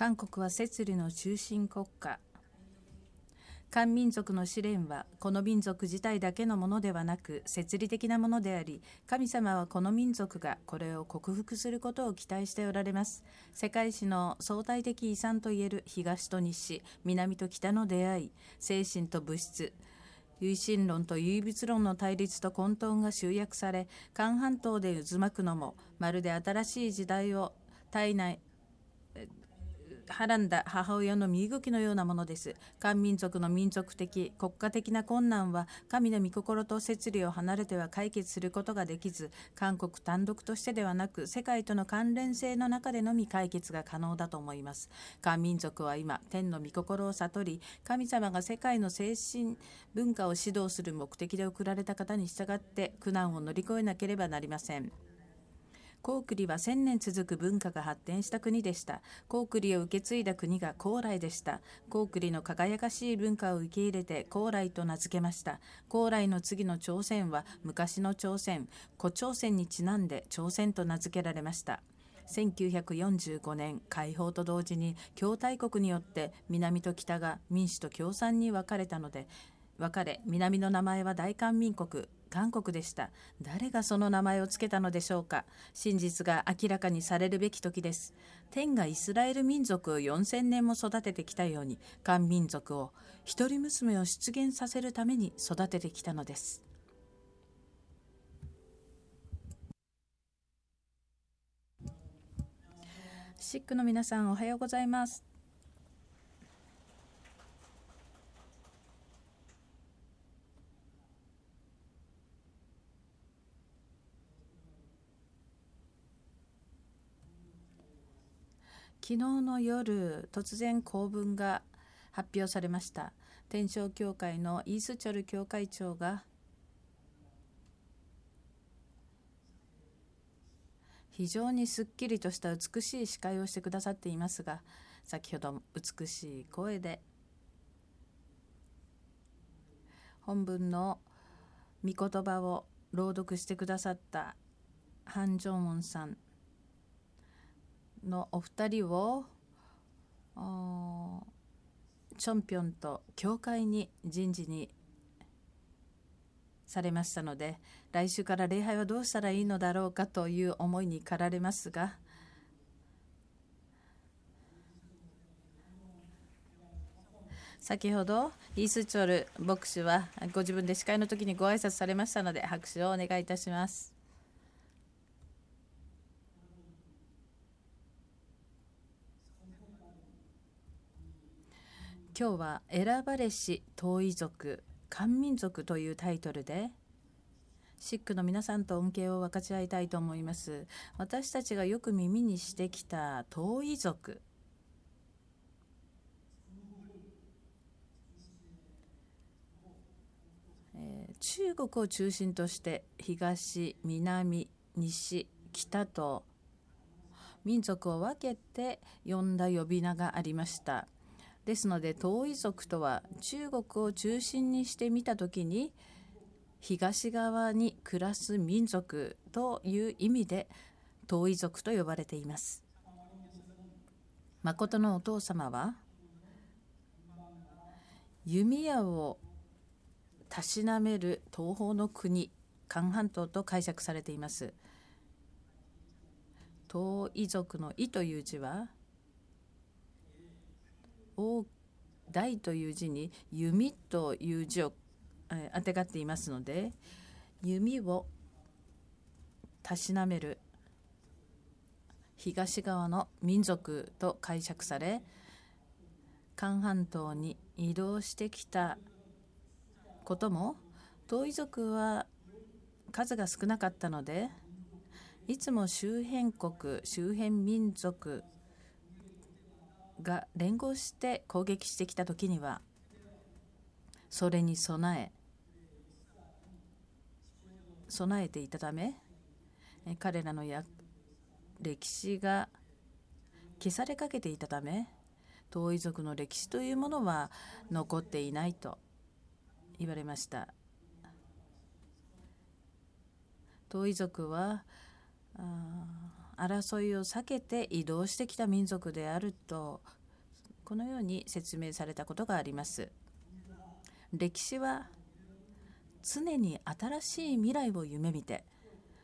韓国は摂理の中心国家漢民族の試練はこの民族自体だけのものではなく摂理的なものであり神様はこの民族がこれを克服することを期待しておられます世界史の相対的遺産といえる東と西南と北の出会い精神と物質唯心論と唯物論の対立と混沌が集約され韓半島で渦巻くのもまるで新しい時代を体内はらんだ母親の身動きのようなものです漢民族の民族的国家的な困難は神の御心と摂理を離れては解決することができず韓国単独としてではなく世界との関連性の中でのみ解決が可能だと思います漢民族は今天の御心を悟り神様が世界の精神文化を指導する目的で送られた方に従って苦難を乗り越えなければなりません高栗は1 0 0年続く文化が発展した国でした。高栗を受け継いだ国が高麗でした。高栗の輝かしい文化を受け入れて高麗と名付けました。高麗の次の朝鮮は昔の朝鮮、古朝鮮にちなんで朝鮮と名付けられました。1945年解放と同時に共大国によって南と北が民主と共産に分かれたので、分かれ、南の名前は大韓民国、韓国でした誰がその名前をつけたのでしょうか真実が明らかにされるべき時です天がイスラエル民族を4000年も育ててきたように漢民族を一人娘を出現させるために育ててきたのですシックの皆さんおはようございます昨日の夜突然公文が発表されました天正教会のイースチョル教会長が非常にすっきりとした美しい司会をしてくださっていますが先ほど美しい声で本文の御言葉を朗読してくださったハン・ジョンウォンさんのお二人をチョンピョンと教会に人事にされましたので来週から礼拝はどうしたらいいのだろうかという思いに駆られますが先ほどイースチョル牧師はご自分で司会の時にご挨拶されましたので拍手をお願いいたします。今日は「選ばれし遠い族漢民族」というタイトルでシックの皆さんと恩恵を分かち合いたいと思います私たちがよく耳にしてきた遠い族中国を中心として東南西北と民族を分けて呼んだ呼び名がありましたですので遠い族とは中国を中心にしてみた時に東側に暮らす民族という意味で遠い族と呼ばれています。誠のお父様は弓矢をたしなめる東方の国韓半島と解釈されています。遠い族の「い」という字は大大という字に弓という字をあてがっていますので弓をたしなめる東側の民族と解釈され韓半島に移動してきたことも遠い族は数が少なかったのでいつも周辺国周辺民族が連合して攻撃してきた時にはそれに備え備えていたため彼らの歴史が消されかけていたため遠い族の歴史というものは残っていないと言われました遠い族は争いを避けて移動してきた民族であるとこのように説明されたことがあります歴史は常に新しい未来を夢見て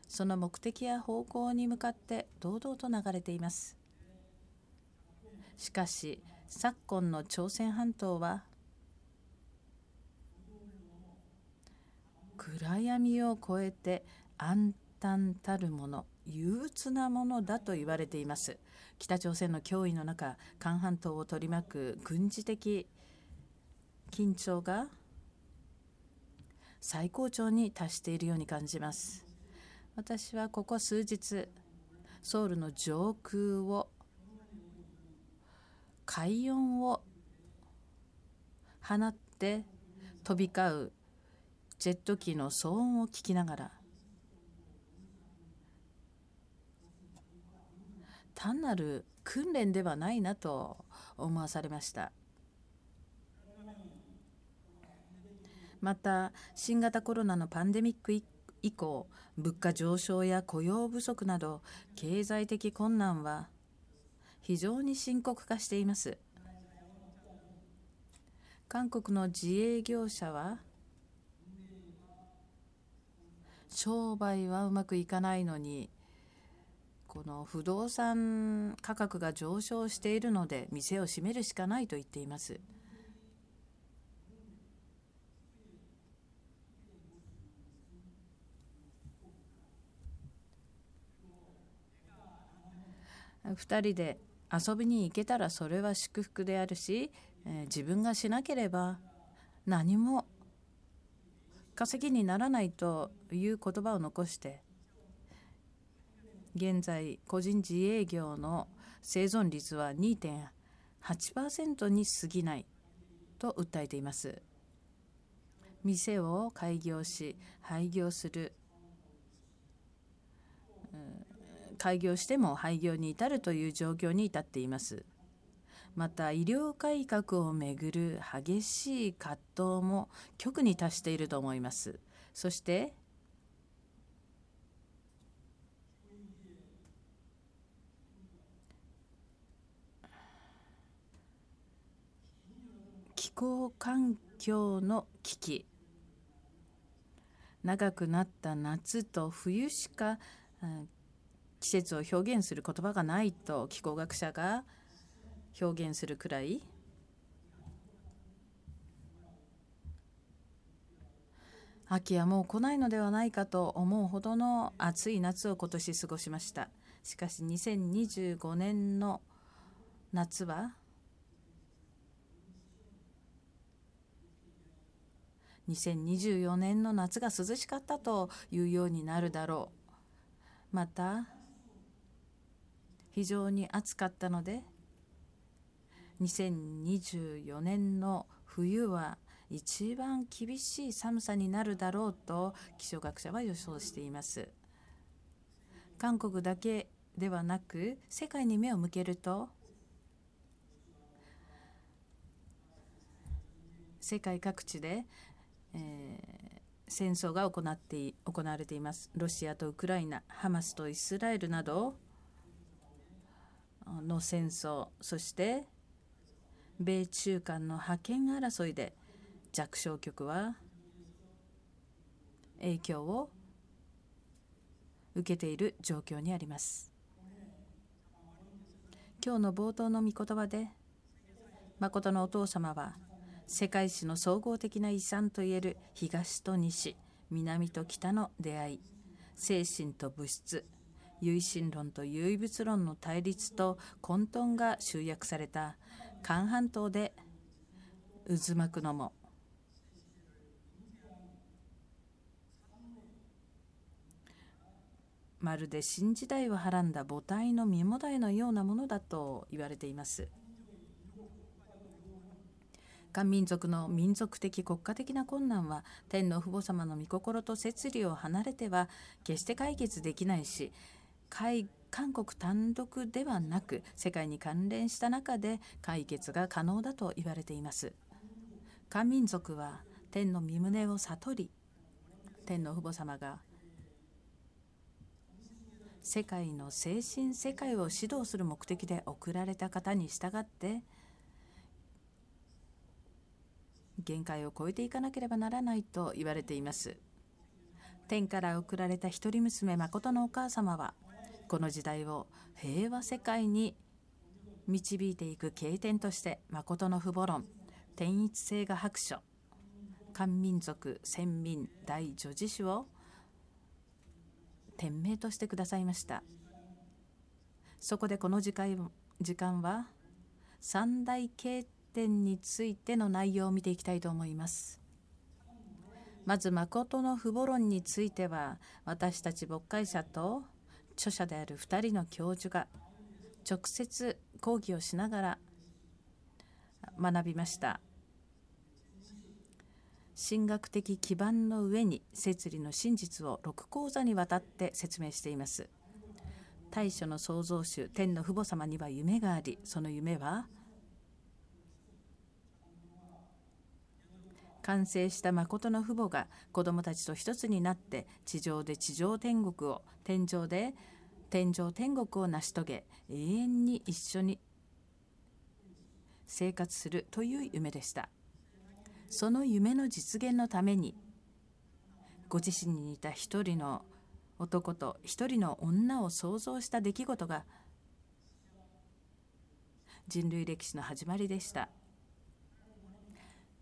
その目的や方向に向かって堂々と流れていますしかし昨今の朝鮮半島は暗闇を越えて暗淡たるもの憂鬱なものだと言われています北朝鮮の脅威の中韓半島を取り巻く軍事的緊張が最高潮に達しているように感じます私はここ数日ソウルの上空を海音を放って飛び交うジェット機の騒音を聞きながら単なる訓練ではないなと思わされました。また新型コロナのパンデミック以降物価上昇や雇用不足など経済的困難は非常に深刻化しています韓国の自営業者は商売はうまくいかないのにこの不動産価格が上昇しているので店を閉めるしかないと言っています。2人で遊びに行けたらそれは祝福であるし、えー、自分がしなければ何も稼ぎにならないという言葉を残して現在個人自営業の生存率は2.8%に過ぎないと訴えています店を開業し廃業する開業しても廃業に至るという状況に至っていますまた医療改革をめぐる激しい葛藤も極に達していると思いますそして候環境の危機長くなった夏と冬しか季節を表現する言葉がないと気候学者が表現するくらい秋はもう来ないのではないかと思うほどの暑い夏を今年過ごしましたしかし2025年の夏は2024年の夏が涼しかったというようになるだろうまた非常に暑かったので2024年の冬は一番厳しい寒さになるだろうと気象学者は予想しています韓国だけではなく世界に目を向けると世界各地でえー、戦争が行って行われていますロシアとウクライナハマスとイスラエルなどの戦争そして米中間の覇権争いで弱小局は影響を受けている状況にあります今日の冒頭の御言葉で誠のお父様は世界史の総合的な遺産といえる東と西南と北の出会い精神と物質唯心論と唯物論の対立と混沌が集約された韓半島で渦巻くのもまるで新時代をはらんだ母体の身もだえのようなものだと言われています。漢民族の民族的国家的な困難は天の父母様の御心と摂理を離れては決して解決できないし韓国単独ではなく世界に関連した中で解決が可能だと言われています。漢民族は天の御旨を悟り天の父母様が世界の精神世界を指導する目的で送られた方に従って限界を超えていかなければならないと言われています天から贈られた一人娘誠のお母様はこの時代を平和世界に導いていく経典として誠の父母論天一性が白書漢民族先民大女子史を天命としてくださいましたそこでこの時間は三大経典点についての内容を見ていきたいと思います。まず誠の父母論については私たち牧会者と著者である2人の教授が直接講義をしながら学びました神学的基盤の上に摂理の真実を6講座にわたって説明しています大書の創造主天の父母様には夢がありその夢は完成した誠の父母が子供たちと一つになって地上で地上天国を天上で天上天国を成し遂げ永遠に一緒に生活するという夢でしたその夢の実現のためにご自身に似た一人の男と一人の女を想像した出来事が人類歴史の始まりでした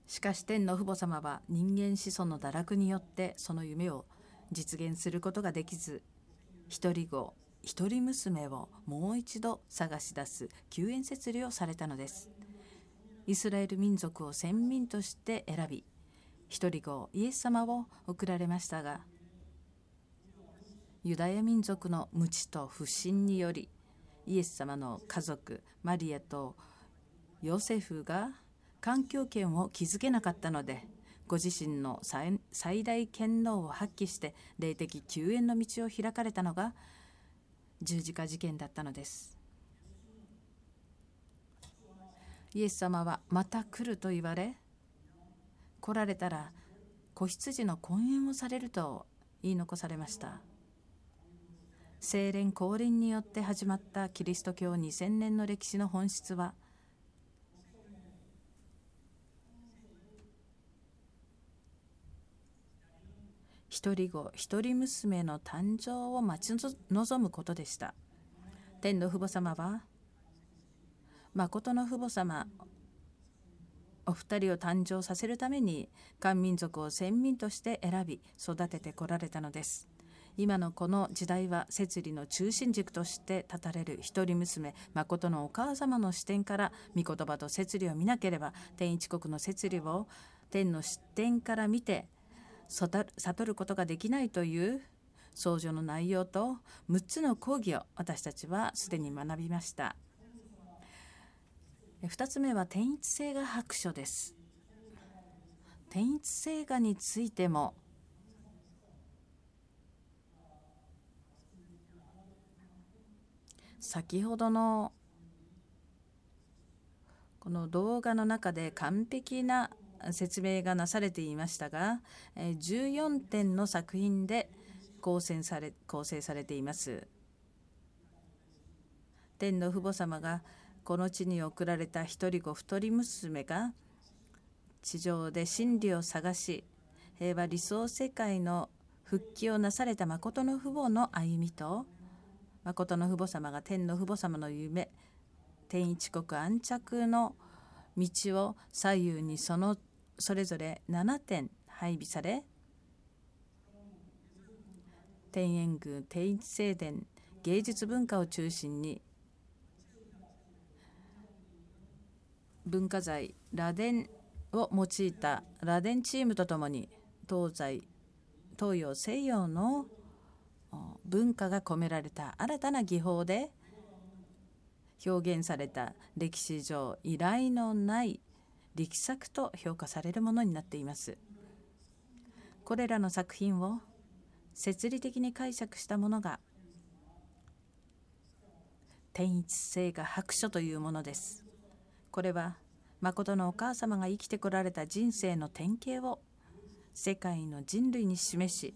しかし天の父母様は人間子孫の堕落によってその夢を実現することができず一人子一人娘をもう一度探し出す救援設理をされたのですイスラエル民族を先民として選び一人子イエス様を送られましたがユダヤ民族の無知と不信によりイエス様の家族マリアとヨセフが環境権を築けなかったのでご自身の最大権能を発揮して霊的救援の道を開かれたのが十字架事件だったのですイエス様は「また来る」と言われ来られたら子羊の婚姻をされると言い残されました精錬降臨によって始まったキリスト教2000年の歴史の本質は一人子一人娘の誕生を待ち望むことでした天の父母様は誠の父母様お二人を誕生させるために漢民族を先民として選び育ててこられたのです今のこの時代は摂理の中心軸として立たれる一人娘誠のお母様の視点から御言葉と摂理を見なければ天一国の摂理を天の視点から見て悟ることができないという創女の内容と6つの講義を私たちはすでに学びました2つ目は天一性が白書です天一性がについても先ほどのこの動画の中で完璧な説明がなされていましたが14点の作品で構成され構成されています。天の父母様がこの地に送られた一人子一人娘が地上で真理を探し平和理想世界の復帰をなされた誠の父母の歩みと誠の父母様が天の父母様の夢天一国安着の道を左右にそのそれぞれ7点配備され天苑宮天一聖殿芸術文化を中心に文化財螺鈿を用いた螺鈿チームとともに東西東洋西洋の文化が込められた新たな技法で表現された歴史上依頼のない力作と評価されるものになっていますこれらの作品を摂理的に解釈したものが天一性が白書というものですこれは誠のお母様が生きてこられた人生の典型を世界の人類に示し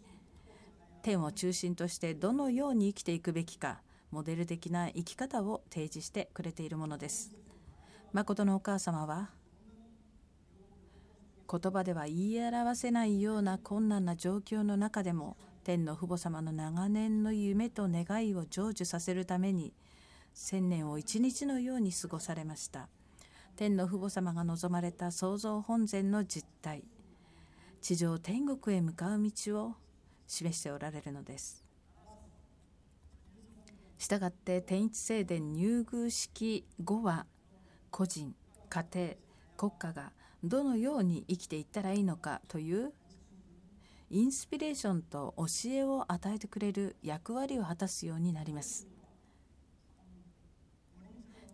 天を中心としてどのように生きていくべきかモデル的な生き方を提示してくれているものです。誠のお母様は言葉では言い表せないような困難な状況の中でも天の父母様の長年の夢と願いを成就させるために千年を一日のように過ごされました天の父母様が望まれた創造本然の実態地上天国へ向かう道を示しておられるのですしたがって天一聖殿入宮式後は個人家庭国家がどのように生きていったらいいのかというインスピレーションと教えを与えてくれる役割を果たすようになります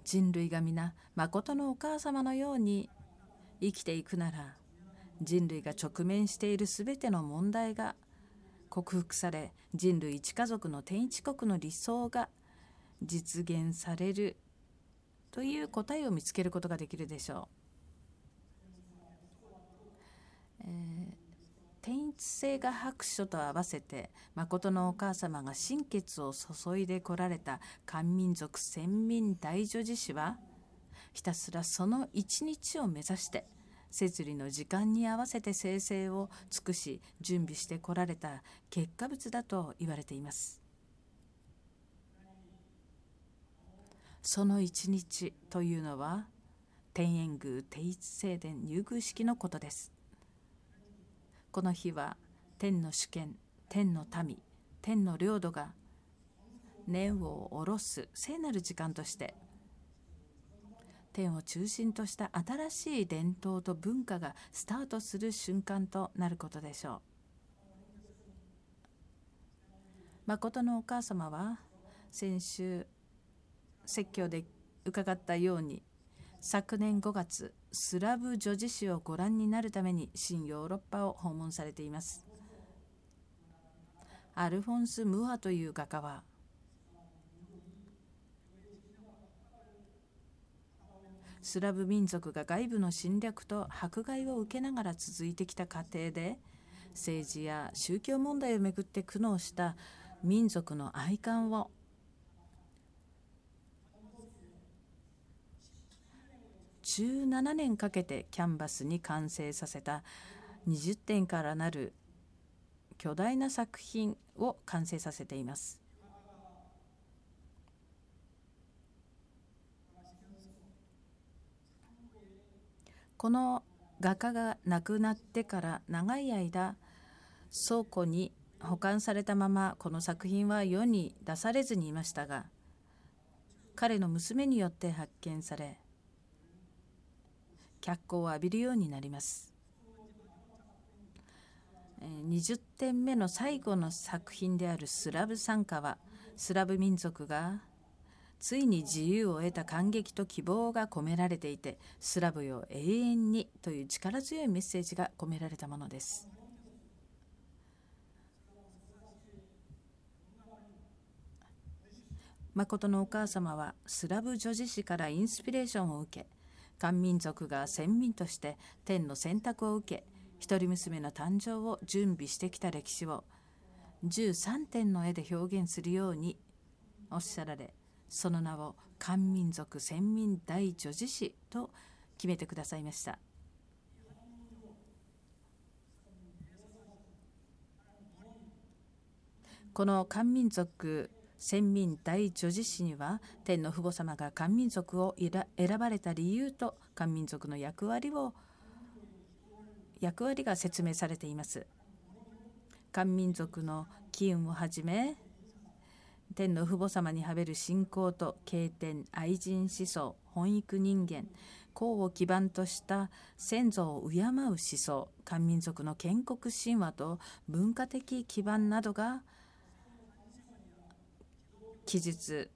人類が皆誠のお母様のように生きていくなら人類が直面している全ての問題が克服され人類一家族の天一国の理想が実現されるという答えを見つけることができるでしょう。えー、天一性が白書と合わせて誠のお母様が心血を注いでこられた漢民族先民大女児氏はひたすらその一日を目指して摂理の時間に合わせて生成を尽くし準備してこられた結果物だと言われていますその一日というのは天苑宮定一聖殿入宮式のことですこの日は天の主権天の民天の領土が念を下ろす聖なる時間として天を中心とした新しい伝統と文化がスタートする瞬間となることでしょう。誠のお母様は先週説教で伺ったように昨年5月スラブ女子誌をご覧になるために新ヨーロッパを訪問されていますアルフォンス・ムハという画家はスラブ民族が外部の侵略と迫害を受けながら続いてきた過程で政治や宗教問題をめぐって苦悩した民族の愛観を17年かけてキャンバスに完成させた20点からなる巨大な作品を完成させています。この画家が亡くなってから長い間倉庫に保管されたままこの作品は世に出されずにいましたが彼の娘によって発見され脚光を浴びるようになります。20点目の最後の作品であるスラブ参加はスラブ民族がついに自由を得た感激と希望が込められていてスラブよ永遠にという力強いメッセージが込められたものです。誠のお母様はスラブ女子誌からインスピレーションを受け漢民族が先民として天の選択を受け一人娘の誕生を準備してきた歴史を13点の絵で表現するようにおっしゃられその名を漢民族先民大女子史と決めてくださいました。この漢民族先民大女子史には天の父母様が漢民族を選ばれた理由と漢民族の役割を役割が説明されています。漢民族の機運をはじめ天の父母様にはべる信仰と敬天愛人思想本育人間功を基盤とした先祖を敬う思想漢民族の建国神話と文化的基盤などが記述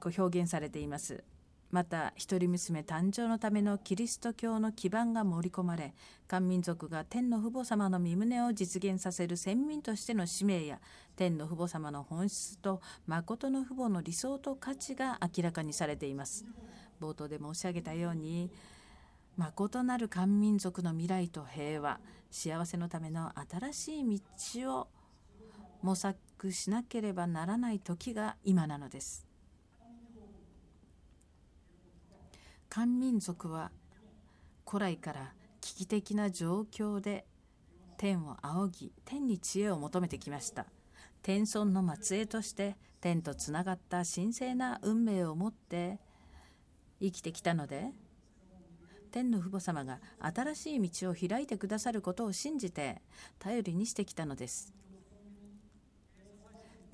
こう表現されていますまた一人娘誕生のためのキリスト教の基盤が盛り込まれ漢民族が天の父母様の身旨を実現させる先民としての使命や天の父母様の本質と誠の父母の理想と価値が明らかにされています冒頭で申し上げたように誠なる漢民族の未来と平和幸せのための新しい道を模索くしなければならない時が今なのです漢民族は古来から危機的な状況で天を仰ぎ天に知恵を求めてきました天孫の末裔として天とつながった神聖な運命を持って生きてきたので天の父母様が新しい道を開いてくださることを信じて頼りにしてきたのです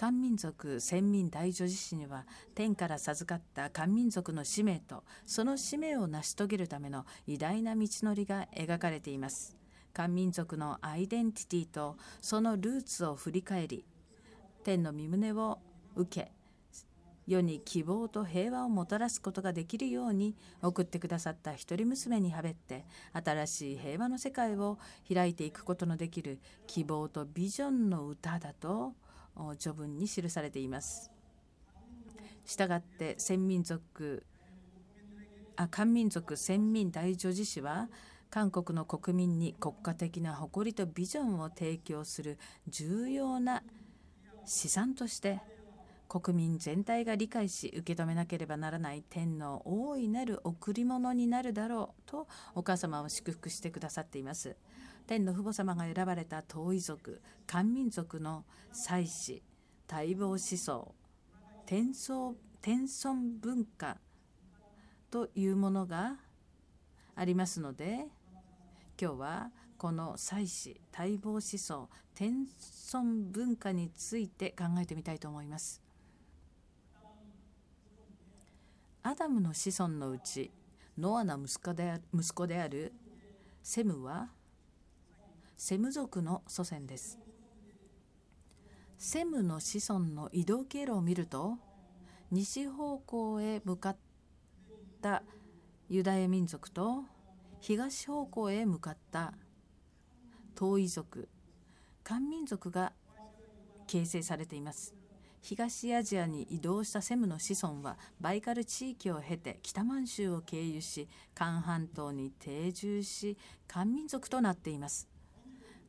漢民族先民大女子史には天から授かった漢民族の使命とその使命を成し遂げるための偉大な道のりが描かれています漢民族のアイデンティティとそのルーツを振り返り天の御胸を受け世に希望と平和をもたらすことができるように送ってくださった一人娘にはべって新しい平和の世界を開いていくことのできる希望とビジョンの歌だと序文に記されています。したがって先民族あ漢民族先民大女子氏は韓国の国民に国家的な誇りとビジョンを提供する重要な資産として国民全体が理解し受け止めなければならない天の大いなる贈り物になるだろうとお母様を祝福してくださっています天の父母様が選ばれた遠い族漢民族の祭祀待望思想天孫天孫文化というものがありますので今日はこの祭祀待望思想天孫文化について考えてみたいと思います。アダムの子孫のうちノアの息子で息子であるセムはセム族の祖先ですセムの子孫の移動経路を見ると西方向へ向かったユダヤ民族と東方向へ向かった遠い族漢民族が形成されています東アジアに移動したセムの子孫はバイカル地域を経て北満州を経由し韓半島に定住し漢民族となっています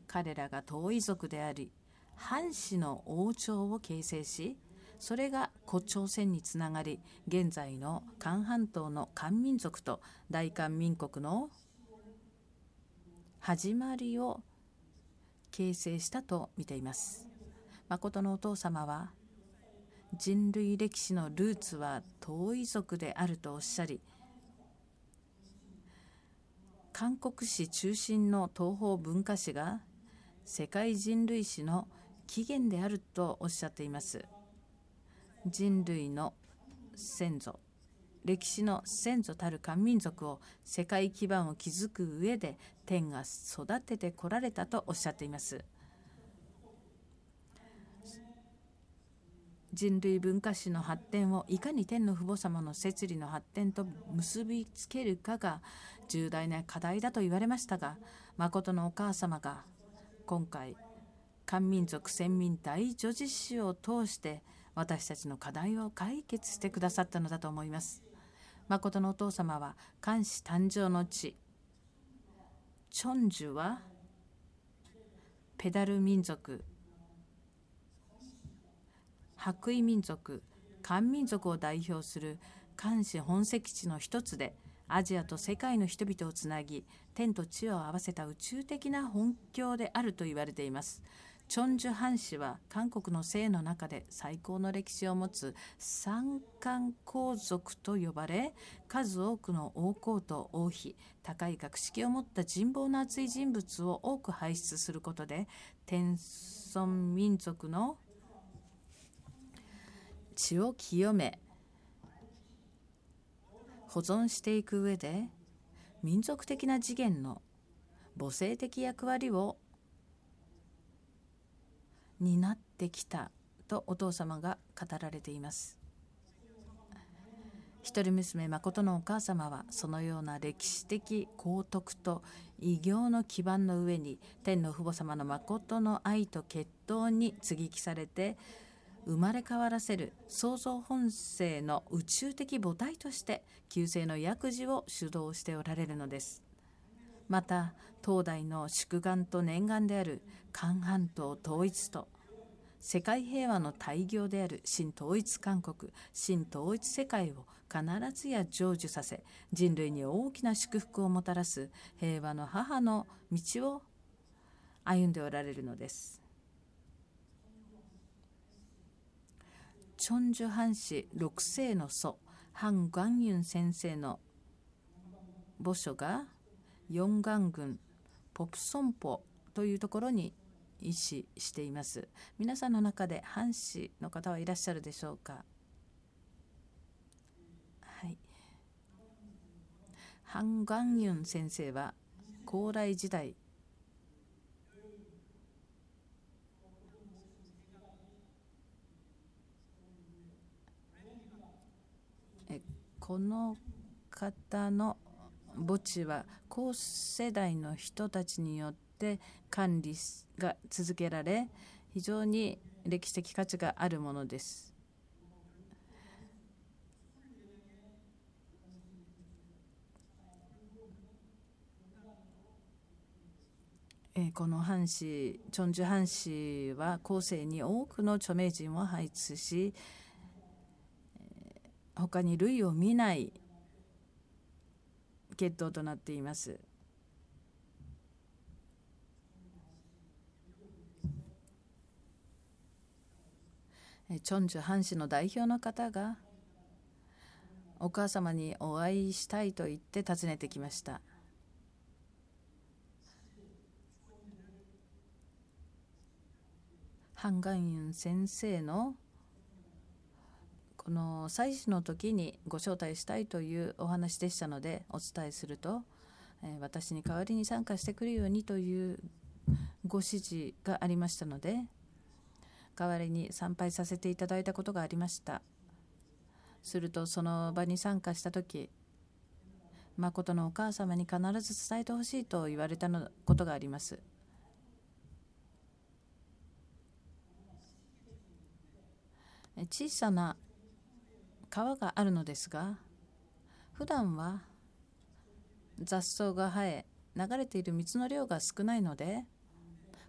彼らが遠い族であり藩士の王朝を形成しそれが古朝鮮につながり現在の韓半島の漢民族と大韓民国の始まりを形成したと見ています。誠のお父様は人類歴史のルーツは遠い族であるとおっしゃり韓国史中心の東方文化史が世界人類史の起源であるとおっしゃっています人類の先祖歴史の先祖たる漢民族を世界基盤を築く上で天が育ててこられたとおっしゃっています人類文化史の発展をいかに天の父母様の摂理の発展と結びつけるかが重大な課題だと言われましたが誠のお母様が今回漢民族先民大女児史を通して私たちの課題を解決してくださったのだと思います。誠のお父様は漢氏誕生の地チョンジュはペダル民族白衣民族漢民族を代表する漢氏本籍地の一つでアジアと世界の人々をつなぎ天と地を合わせた宇宙的な本境であると言われていますチョンジュ藩氏は韓国の姓の中で最高の歴史を持つ三冠皇族と呼ばれ数多くの王侯と王妃高い学識を持った人望の厚い人物を多く輩出することで天孫民族の血を清め保存していく上で民族的な次元の母性的役割を担ってきたとお父様が語られています一人娘誠のお母様はそのような歴史的功徳と偉業の基盤の上に天の父母様の誠の愛と血統に接ぎ木されて生まれ変わらせる創造本性の宇宙的母体として旧姓の薬事を主導しておられるのです。また東大の祝願と念願である韓半島統一と世界平和の大業である新統一韓国新統一世界を必ずや成就させ人類に大きな祝福をもたらす平和の母の道を歩んでおられるのです。チョンジュハン氏六世の祖ハン・ガンユン先生の墓所がガン郡ポプソンポというところに意思しています皆さんの中でハン氏の方はいらっしゃるでしょうかはいハン・ガンユン先生は高麗時代この方の墓地は後世代の人たちによって管理が続けられ非常に歴史的価値があるものです。この藩士チョンジュ藩士は後世に多くの著名人を輩出し他に類を見ない血統となっています。チョンジュ藩士の代表の方がお母様にお会いしたいと言って訪ねてきました。ハン・ガンユン先生のこの祭祀の時にご招待したいというお話でしたのでお伝えすると、え私に代わりに参加してくるようにというご指示がありましたので代わりに参拝させていただいたことがありましたするとその場に参加した時誠のお母様に必ず伝えてほしいと言われたのことがあります小さな川があるのですが普段は雑草が生え流れている水の量が少ないので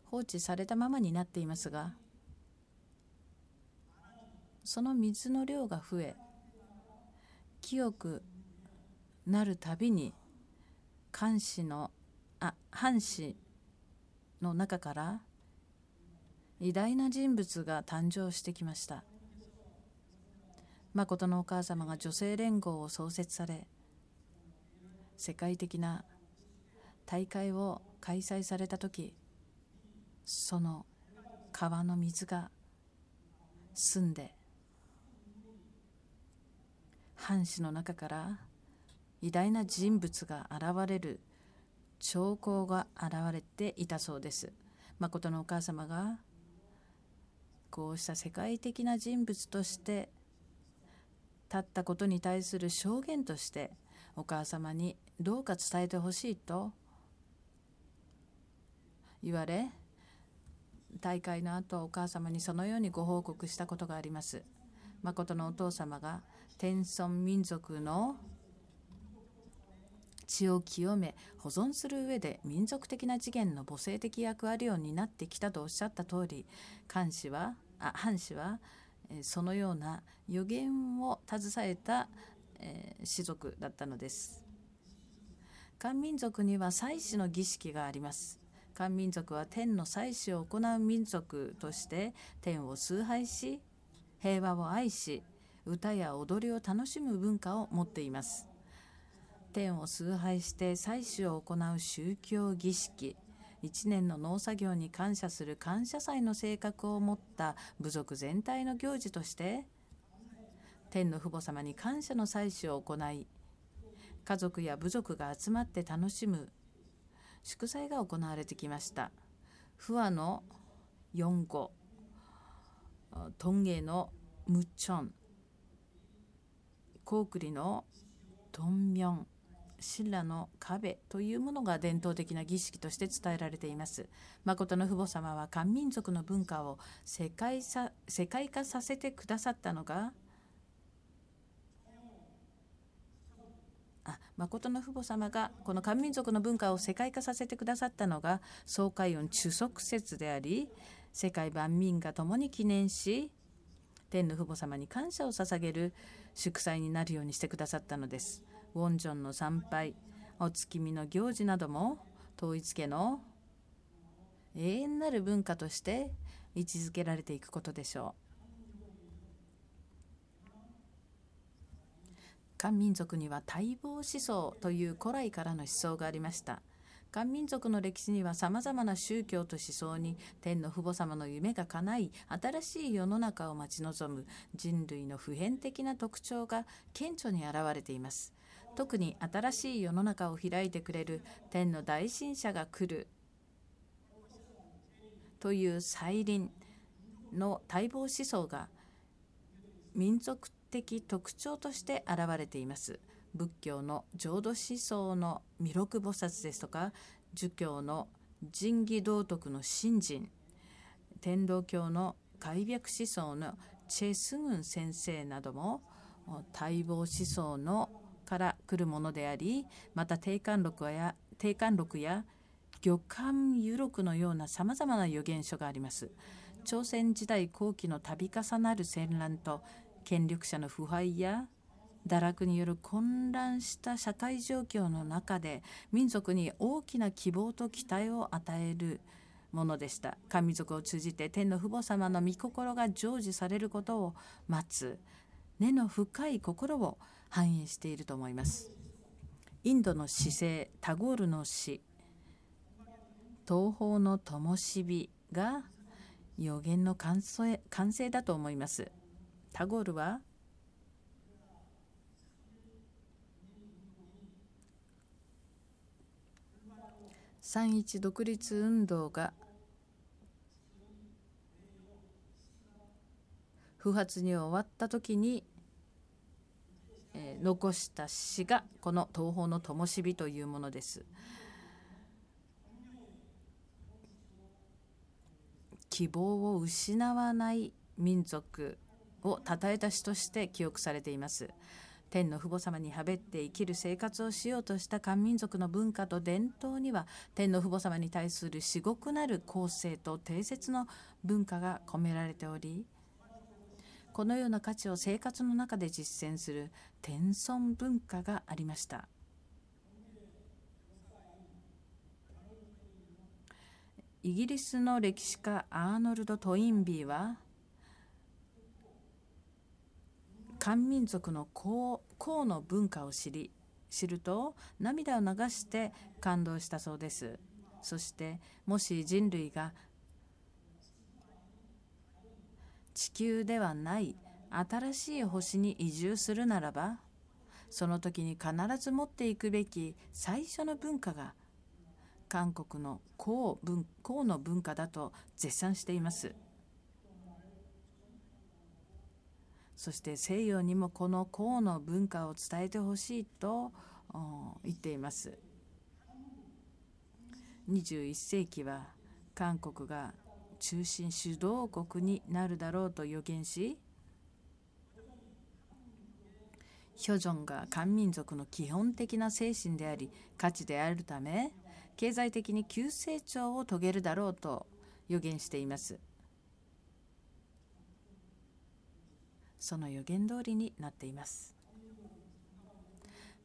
放置されたままになっていますがその水の量が増え清くなるたびに藩士のあ藩士の中から偉大な人物が誕生してきました。誠のお母様が女性連合を創設され世界的な大会を開催された時その川の水が澄んで藩士の中から偉大な人物が現れる兆候が現れていたそうです。誠のお母様がこうした世界的な人物として立ったことに対する証言としてお母様にどうか伝えてほしいと言われ大会の後お母様にそのようにご報告したことがあります誠のお父様が天孫民族の血を清め保存する上で民族的な次元の母性的役割を担ってきたとおっしゃった通り菅氏はあ藩氏はそのような予言を携えた士族だったのです。漢民族には祭祀の儀式があります。漢民族は天の祭祀を行う民族として天を崇拝し平和を愛し歌や踊りを楽しむ文化を持っています。天を崇拝して祭祀を行う宗教儀式一年の農作業に感謝する感謝祭の性格を持った部族全体の行事として天の父母様に感謝の祭祀を行い家族や部族が集まって楽しむ祝祭が行われてきました不和の四語トンゲのムチョンコウクリのトンミョン神羅の壁というものが伝統的な儀式として伝えられています誠の父母様は漢民族の文化を世界さ世界化させてくださったのがあ誠の父母様がこの漢民族の文化を世界化させてくださったのが総快音中足説であり世界万民が共に記念し天の父母様に感謝を捧げる祝祭になるようにしてくださったのです。ウォンジョンの参拝お月見の行事なども統一家の永遠なる文化として位置づけられていくことでしょう漢民族には待望思想という古来からの思想がありました漢民族の歴史にはさまざまな宗教と思想に天の父母様の夢が叶い新しい世の中を待ち望む人類の普遍的な特徴が顕著に現れています特に新しい世の中を開いてくれる天の大神者が来るという再臨の待望思想が民族的特徴として現れています。仏教の浄土思想の弥勒菩薩ですとか儒教の仁義道徳の信心天道教の開闢思想のチェ・スグン先生なども待望思想のから来るものでありまた定冠録や定冠録や魚間有録のようなさまざまな預言書があります朝鮮時代後期の度重なる戦乱と権力者の腐敗や堕落による混乱した社会状況の中で民族に大きな希望と期待を与えるものでした神族を通じて天の父母様の御心が成就されることを待つ根の深い心を反映していると思います。インドの姿勢タゴールの詩「東方の灯火」が予言の完成完成だと思います。タゴールは三一独立運動が不発に終わった時にえー、残した詩がこの東方の灯火というものです。希望を失わない民族を称えた詩として記憶されています。天の父母様にはべって生きる生活をしようとした漢民族の文化と伝統には天の父母様に対する至極なる公正と定説の文化が込められておりこのような価値を生活の中で実践する天孫文化がありましたイギリスの歴史家アーノルド・トインビーは漢民族の孔の文化を知り知ると涙を流して感動したそうですそしてもし人類が地球ではない新しい星に移住するならばその時に必ず持っていくべき最初の文化が韓国の高文高の文化だと絶賛していますそして西洋にもこの高の文化を伝えてほしいと言っています21世紀は韓国が中心主導国になるだろうと予言しヒョジョンが漢民族の基本的な精神であり価値であるため経済的に急成長を遂げるだろうと予言していますその予言通りになっています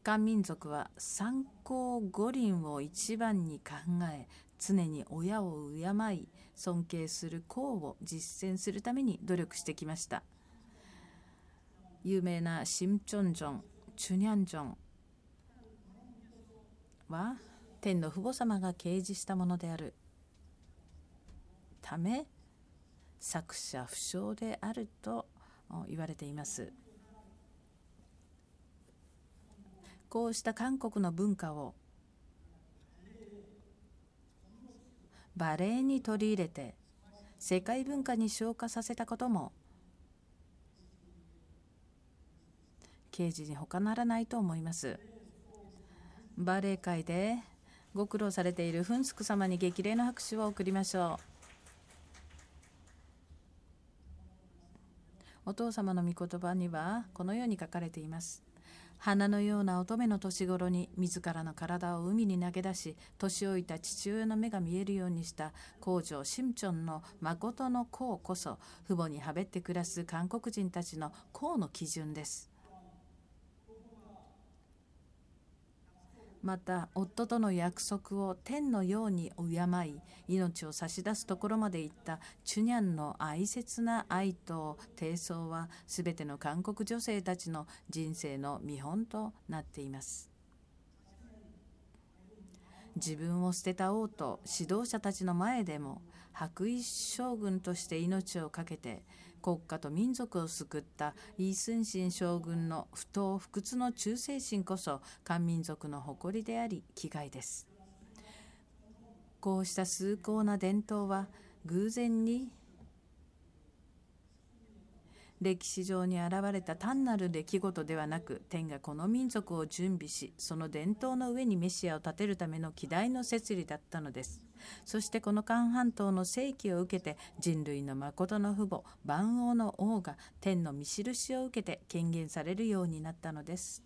漢民族は三公五輪を一番に考え常に親を敬い尊敬する功を実践するために努力してきました有名なシムチョンジョンチュニャンジョンは天の父母様が掲示したものであるため作者不詳であると言われていますこうした韓国の文化をバレエに取り入れて世界文化に昇華させたことも刑事に他ならないと思いますバレエ界でご苦労されているフンスク様に激励の拍手を送りましょうお父様の御言葉にはこのように書かれています花のような乙女の年頃に自らの体を海に投げ出し年老いた父親の目が見えるようにした工場シムチョンの誠の功こそ父母にはべって暮らす韓国人たちの功の基準です。また夫との約束を天のように敬い命を差し出すところまでいったチュニャンの哀切な愛と低層は全ての韓国女性たちの人生の見本となっています。自分を捨てた王と指導者たちの前でも白衣将軍として命を懸けて国家と民族を救った李承信将軍の不当不屈の忠誠心こそ漢民族の誇りであり気概ですこうした崇高な伝統は偶然に歴史上に現れた単なる出来事ではなく天がこの民族を準備しその伝統の上にメシアを立てるための希代の摂理だったのですそしてこの韓半島の世紀を受けて人類の誠の父母万王の王が天の見印を受けて権限されるようになったのです、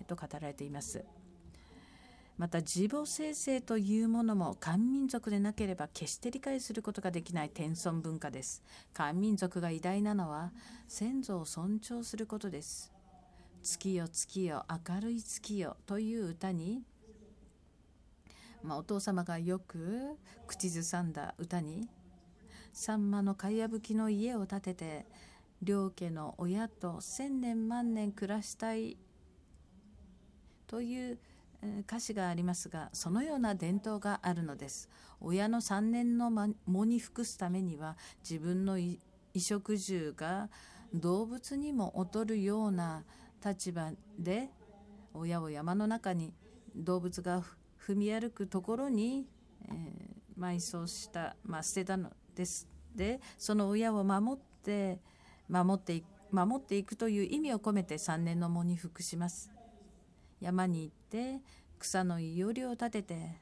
えと、語られています。また自母生成というものも漢民族でなければ決して理解することができない天孫文化です漢民族が偉大なのは先祖を尊重することです月よ月よ明るい月よという歌にまあ、お父様がよく口ずさんだ歌に「さんまのかやぶきの家を建てて両家の親と千年万年暮らしたい」という歌詞がありますがそのような伝統があるのです親の3年の藻に服すためには自分の衣食住が動物にも劣るような立場で親を山の中に動物が踏み歩くところに、えー、埋葬した、まあ、捨てたのですでその親を守って守っていく守っていくという意味を込めて3年の藻に服します山に行て草のいおりを立てて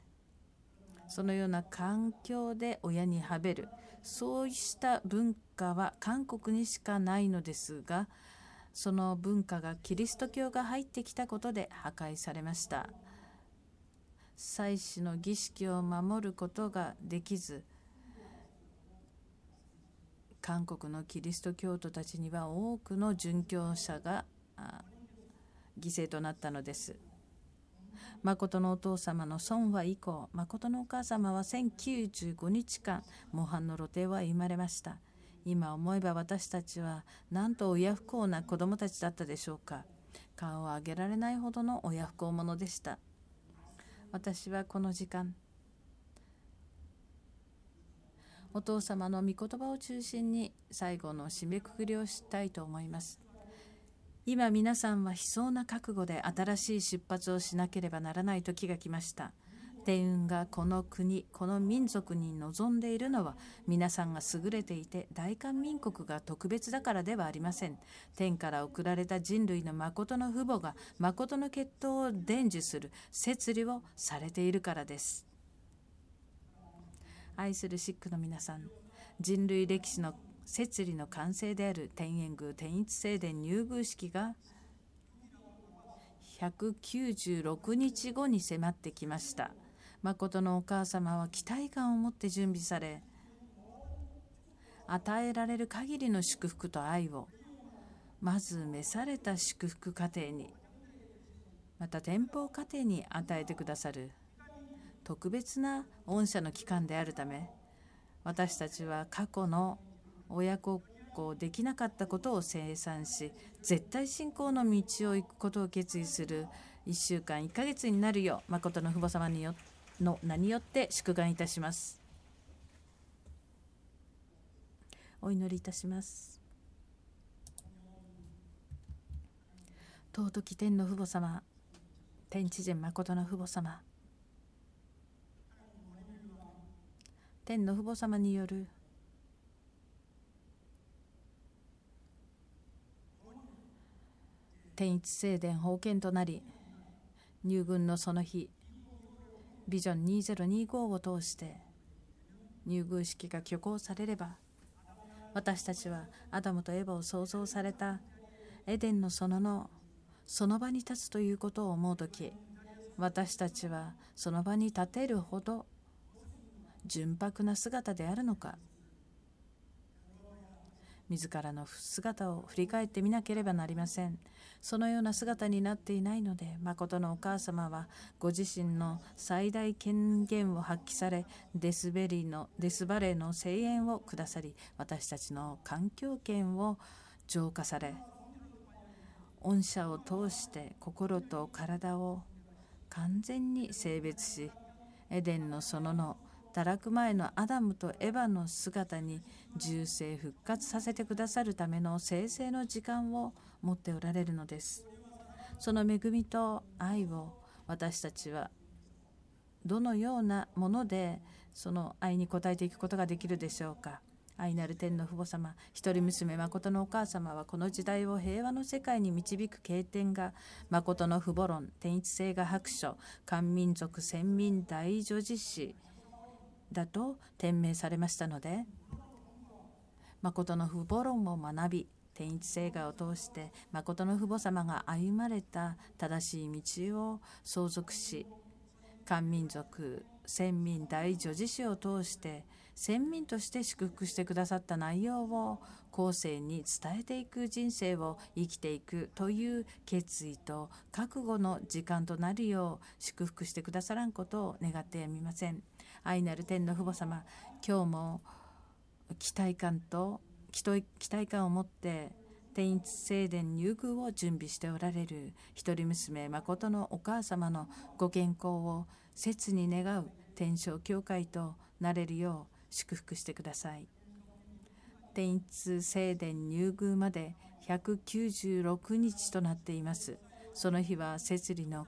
そのような環境で親にはべるそうした文化は韓国にしかないのですがその文化がキリスト教が入ってきたことで破壊されました祭祀の儀式を守ることができず韓国のキリスト教徒たちには多くの殉教者が犠牲となったのです。誠のお父様の孫は以降誠のお母様は1095日間模範の露呈は生まれました今思えば私たちはなんと親不孝な子供たちだったでしょうか顔を上げられないほどの親不孝者でした私はこの時間お父様の御言葉を中心に最後の締めくくりをしたいと思います。今皆さんは悲壮な覚悟で新しい出発をしなければならない時が来ました。天運がこの国、この民族に望んでいるのは皆さんが優れていて大韓民国が特別だからではありません。天から送られた人類の誠の父母が誠の血統を伝授する摂理をされているからです。愛するシックの皆さん、人類歴史の摂理の完成である天苑宮天一聖殿入宮式が196日後に迫ってきました。誠のお母様は期待感を持って準備され与えられる限りの祝福と愛をまず召された祝福家庭にまた天保家庭に与えてくださる特別な御社の期間であるため私たちは過去の親孝行できなかったことを清算し絶対信仰の道を行くことを決意する1週間1ヶ月になるよう誠の父母様によの名によって祝願いたします。お祈りいたします。尊き天の父母様、天地人誠の父母様、天の父母様による天一聖殿封建となり入軍のその日ビジョン2025を通して入軍式が挙行されれば私たちはアダムとエヴァを創造されたエデンの園のその場に立つということを思う時私たちはその場に立てるほど純白な姿であるのか自らの姿を振り返ってみなければなりませんそのような姿になっていないので誠のお母様はご自身の最大権限を発揮されデスベリーのデスバレーの声援をくださり私たちの環境権を浄化され御社を通して心と体を完全に性別しエデンの園の堕落前のアダムとエヴァの姿に重生復活させてくださるための生成の時間を持っておられるのですその恵みと愛を私たちはどのようなものでその愛に応えていくことができるでしょうか愛なる天の父母様一人娘誠のお母様はこの時代を平和の世界に導く経典が誠の父母論天一性が白書漢民族先民大女実史だと点名されましたので誠の父母論を学び天一聖画を通して誠の父母様が歩まれた正しい道を相続し漢民族先民大女子史を通して先民として祝福してくださった内容を後世に伝えていく人生を生きていくという決意と覚悟の時間となるよう祝福してくださらんことを願ってやみません。愛なる天の父母様今日も期待感と期待感を持って天一聖殿入宮を準備しておられる一人娘誠のお母様のご健康を切に願う天正教会となれるよう祝福してください天一聖殿入宮まで196日となっていますその日は摂理の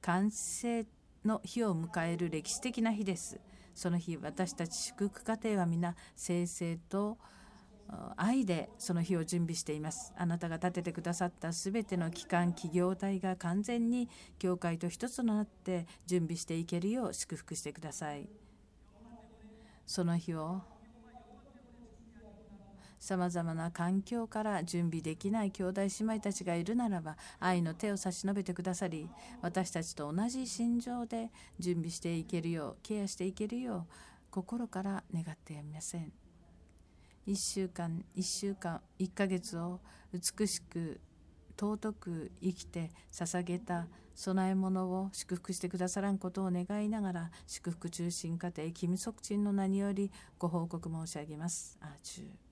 完成の日を迎える歴史的な日ですその日私たち祝福家庭は皆正々と愛でその日を準備していますあなたが立ててくださった全ての機関企業体が完全に教会と一つとなって準備していけるよう祝福してくださいその日をさまざまな環境から準備できない兄弟姉妹たちがいるならば愛の手を差し伸べてくださり私たちと同じ心情で準備していけるようケアしていけるよう心から願ってやみません1週間1週間1ヶ月を美しく尊く生きて捧げた供え物を祝福してくださらんことを願いながら祝福中心家庭キム・ソクチンの名によりご報告申し上げます。アーチュー